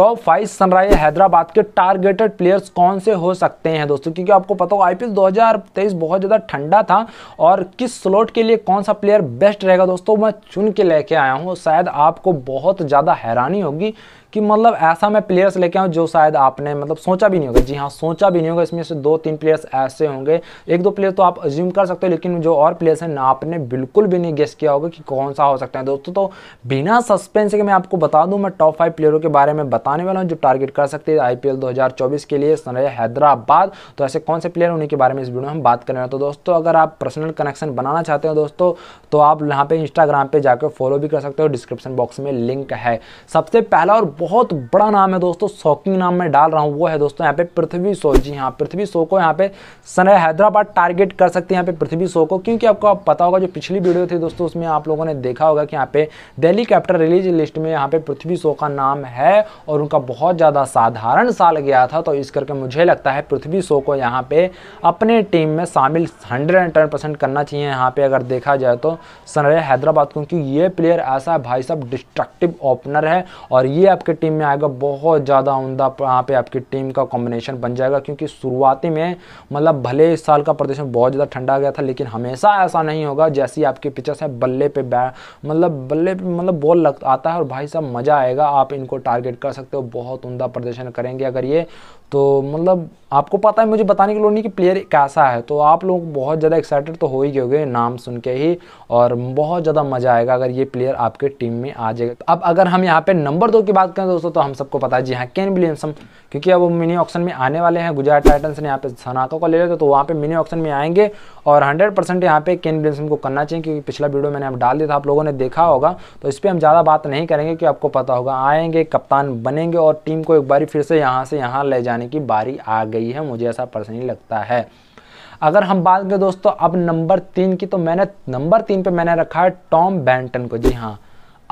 top five Sunriser Hyderabad के targeted players कौन से हो सकते हैं दोस्तों क्योंकि आपको पता हो आईपीएल 2023 बहुत ज़्यादा ठंडा था और किस स्लॉट के लिए कौन सा प्लेयर बेस्ट रहेगा दोस्तों मैं चुन के लेके आया हूँ शायद आपको बहुत ज़्यादा हैरानी होगी कि मतलब ऐसा मैं प्लेयर्स लेके आऊँ जो शायद आपने मतलब सोचा भी नहीं होगा जी हाँ सोचा भी नहीं होगा इसमें से दो तीन प्लेयर्स ऐसे होंगे एक दो प्लेयर तो आप अज्यूम कर सकते हो लेकिन जो और प्लेयर्स हैं ना आपने बिल्कुल भी नहीं गेस किया होगा कि कौन सा हो सकता है दोस्तों तो बिना सस्पेंस के मैं आपको बता दूँ मैं टॉप फाइव प्लेयरों के बारे में बताने वाला हूँ जो टारगेट कर सकते हैं आई पी के लिए सनरे हैदराबाद तो ऐसे कौन से प्लेयर उन्हीं के बारे में इस वीडियो में हम बात हैं तो दोस्तों अगर आप पर्सनल कनेक्शन बनाना चाहते हो दोस्तों तो आप यहाँ पे इंस्टाग्राम पे जाकर फॉलो भी कर सकते हो डिस्क्रिप्शन बॉक्स में लिंक है सबसे पहला और बहुत बड़ा नाम है दोस्तों शॉकिंग नाम मैं डाल रहा हूँ वो है दोस्तों यहाँ पे पृथ्वी शो जी हाँ पृथ्वी शो को यहाँ पे सनराइ हैदराबाद टारगेट कर सकते हैं यहाँ पे पृथ्वी शो को क्योंकि आपको आप पता होगा जो पिछली वीडियो थी दोस्तों उसमें आप लोगों ने देखा होगा कि यहाँ पे दिल्ली कैप्टन रिलीज लिस्ट में यहाँ पे पृथ्वी शो का नाम है और उनका बहुत ज़्यादा साधारण साल गया था तो इस करके मुझे लगता है पृथ्वी शो को यहाँ पे अपने टीम में शामिल हंड्रेड करना चाहिए यहाँ पे अगर देखा जाए तो सनय हैदराबाद क्योंकि ये प्लेयर ऐसा भाई साहब डिस्ट्रक्टिव ओपनर है और ये आपके आपकी टीम में आएगा बहुत ज़्यादा उमदा यहाँ पे आपकी टीम का कॉम्बिनेशन बन जाएगा क्योंकि शुरुआती में मतलब भले इस साल का प्रदर्शन बहुत ज़्यादा ठंडा गया था लेकिन हमेशा ऐसा नहीं होगा जैसे ही आपके पिचर्स हैं बल्ले पे बैट मतलब बल्ले पे मतलब बॉल लग आता है और भाई साहब मज़ा आएगा आप इनको टारगेट कर सकते हो बहुत उमदा प्रदर्शन करेंगे अगर ये तो मतलब आपको पता है मुझे बताने की लोड़ नहीं कि प्लेयर कैसा है तो आप लोग बहुत ज़्यादा एक्साइटेड तो हो ही गए नाम सुन के ही और बहुत ज़्यादा मज़ा आएगा अगर ये प्लेयर आपके टीम में आ जाएगा अब अगर हम यहाँ पे नंबर दो की बात करते हैं दोस्तों तो हम सबको पता है जी हाँ केन विलियमसम क्योंकि अब वो मिनी ऑक्शन में आने वाले हैं गुजरात टाइटन्स ने यहाँ पे सनातों को ले लेते तो वहाँ पे मिनी ऑक्शन में आएंगे और 100 परसेंट यहाँ पे केन विलियमसम को करना चाहिए क्योंकि पिछला वीडियो मैंने अब डाल दिया था आप लोगों ने देखा होगा तो इस पर हम ज़्यादा बात नहीं करेंगे कि आपको पता होगा आएंगे कप्तान बनेंगे और टीम को एक बार फिर से यहाँ से यहाँ ले जाने की बारी आ गई है मुझे ऐसा पर्सनली लगता है अगर हम बात करें दोस्तों अब नंबर तीन की तो मैंने नंबर तीन पे मैंने रखा है टॉम बैंटन को जी हाँ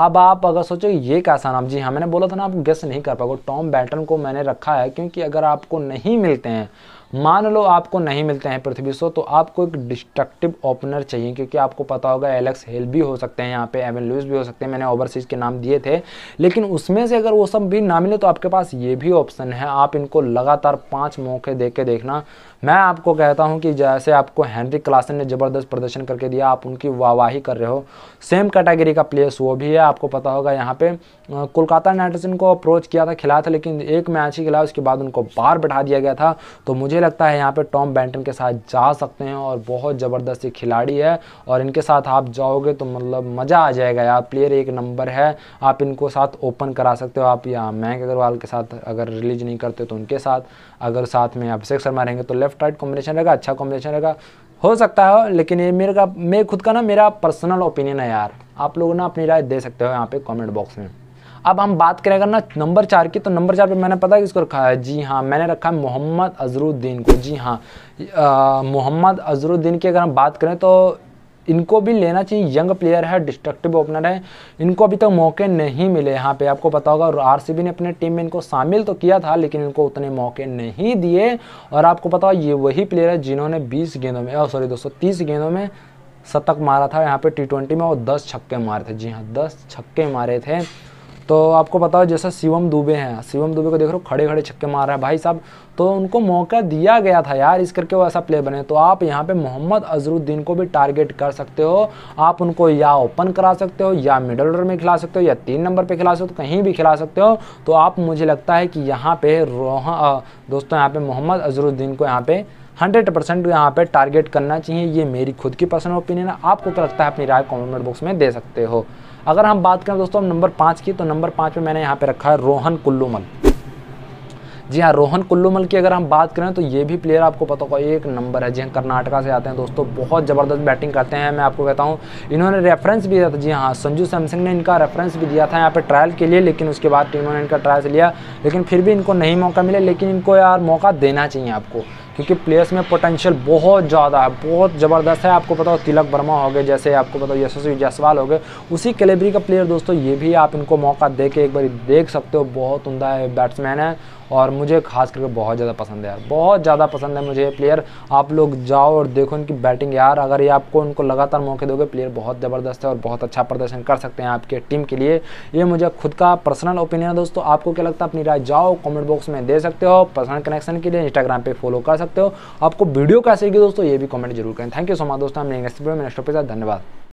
अब आप अगर सोचो ये कैसा नाम जी हाँ मैंने बोला था ना आप गेस नहीं कर पाओगे टॉम बैटन को मैंने रखा है क्योंकि अगर आपको नहीं मिलते हैं मान लो आपको नहीं मिलते हैं पृथ्वी शो तो आपको एक डिस्ट्रक्टिव ओपनर चाहिए क्योंकि आपको पता होगा एलेक्स हेल भी हो सकते हैं यहाँ पे एवन लुइस भी हो सकते हैं मैंने ओवरसीज के नाम दिए थे लेकिन उसमें से अगर वो सब भी ना मिले तो आपके पास ये भी ऑप्शन है आप इनको लगातार पाँच मौके दे के देखना मैं आपको कहता हूँ कि जैसे आपको हैंनरी क्लासन ने ज़बरदस्त प्रदर्शन करके दिया आप उनकी वाहवाही कर रहे हो सेम कैटेगरी का प्लेयर्स वो भी है आपको पता होगा यहाँ पे कोलकाता नाइट को अप्रोच किया था खिलाया था लेकिन एक मैच ही खिलाया उसके बाद उनको बाहर बैठा दिया गया था तो मुझे मुझे लगता है यहाँ पे टॉम बैंटन के साथ जा सकते हैं और बहुत ज़बरदस्त खिलाड़ी है और इनके साथ आप जाओगे तो मतलब मज़ा आ जाएगा यार प्लेयर एक नंबर है आप इनको साथ ओपन करा सकते हो आप या मैंक अग्रवाल के साथ अगर रिलीज नहीं करते तो उनके साथ अगर साथ में अभिषेक शर्मा रहेंगे तो लेफ्ट राइट कॉम्बिनेशन रहेगा अच्छा कॉम्बिनेशन रहेगा हो सकता है लेकिन ये मेरे का मैं खुद का ना मेरा पर्सनल ओपिनियन है यार आप लोग ना अपनी राय दे सकते हो यहाँ पे कमेंट बॉक्स में अब हम बात करें अगर ना नंबर चार की तो नंबर चार पे मैंने पता है किसको रखा है जी हाँ मैंने रखा है मोहम्मद अजरुद्दीन को जी हाँ मोहम्मद अजरुद्दीन की अगर हम बात करें तो इनको भी लेना चाहिए यंग प्लेयर है डिस्ट्रक्टिव ओपनर है इनको अभी तक तो मौके नहीं मिले यहाँ पे आपको पता होगा और आरसीबी ने अपने टीम में इनको शामिल तो किया था लेकिन इनको उतने मौके नहीं दिए और आपको पता ये वही प्लेयर है जिन्होंने बीस गेंदों में सॉरी दोस्तों तीस गेंदों में शतक मारा था यहाँ पे टी में और दस छक्के मारे थे जी हाँ दस छक्के मारे थे तो आपको पता हो जैसा शिवम दुबे हैं शिवम दुबे को देख रहे हो खड़े खड़े छक्के मार रहा है भाई साहब तो उनको मौका दिया गया था यार इस करके वो ऐसा प्लेयर बने तो आप यहाँ पे मोहम्मद अजरुद्दीन को भी टारगेट कर सकते हो आप उनको या ओपन करा सकते हो या मिडल ऑर्डर में खिला सकते हो या तीन नंबर पे खिला सकते हो कहीं भी खिला सकते हो तो आप मुझे लगता है कि यहाँ पे रोहा दोस्तों यहाँ पे मोहम्मद अजरुद्दीन को यहाँ पे हंड्रेड परसेंट यहाँ पर टारगेट करना चाहिए ये मेरी खुद की पर्सनल ओपिनियन है आपको क्या लगता है अपनी राय कमेंट बॉक्स में दे सकते हो अगर हम बात करें दोस्तों हम नंबर पाँच की तो नंबर पाँच में मैंने यहाँ पे रखा है रोहन कुल्लूमल जी हाँ रोहन कुल्लूमल की अगर हम बात करें तो ये भी प्लेयर आपको पता होगा एक नंबर है जी हाँ कर्नाटका से आते हैं दोस्तों बहुत ज़बरदस्त बैटिंग करते हैं मैं आपको कहता हूँ इन्होंने रेफरेंस भी दिया था जी हाँ संजू सैमसंग ने इनका रेफरेंस भी दिया था यहाँ पे ट्रायल के लिए लेकिन उसके बाद टीमों तो ने इनका ट्रायल लिया लेकिन फिर भी इनको नहीं मौका मिला लेकिन इनको यार मौका देना चाहिए आपको क्योंकि प्लेयर्स में पोटेंशियल बहुत ज़्यादा है बहुत ज़बरदस्त है आपको पता हो तिलक वर्मा हो गए जैसे आपको पता हो यशस्वी जायसवाल हो गए उसी कैलेबरी का प्लेयर दोस्तों ये भी आप इनको मौका दे के एक बार देख सकते हो बहुत उमदा है बैट्समैन है और मुझे खास करके बहुत ज़्यादा पसंद है यार बहुत ज़्यादा पसंद है मुझे ये प्लेयर आप लोग जाओ और देखो इनकी बैटिंग यार अगर ये आपको उनको लगातार मौके दोगे प्लेयर बहुत ज़बरदस्त है और बहुत अच्छा प्रदर्शन कर सकते हैं आपके टीम के लिए ये मुझे खुद का पर्सनल ओपिनियन है दोस्तों आपको क्या लगता है अपनी राय जाओ कॉमेंट बॉक्स में दे सकते हो पर्सनल कनेक्शन के लिए इंस्टाग्राम पर फॉलो कर सकते हो आपको वीडियो कैसे दोस्तों ये भी कॉमेंट जरूर करें थैंक यू सो मच दोस्तों नेक्स्ट में नेक्स्ट धन्यवाद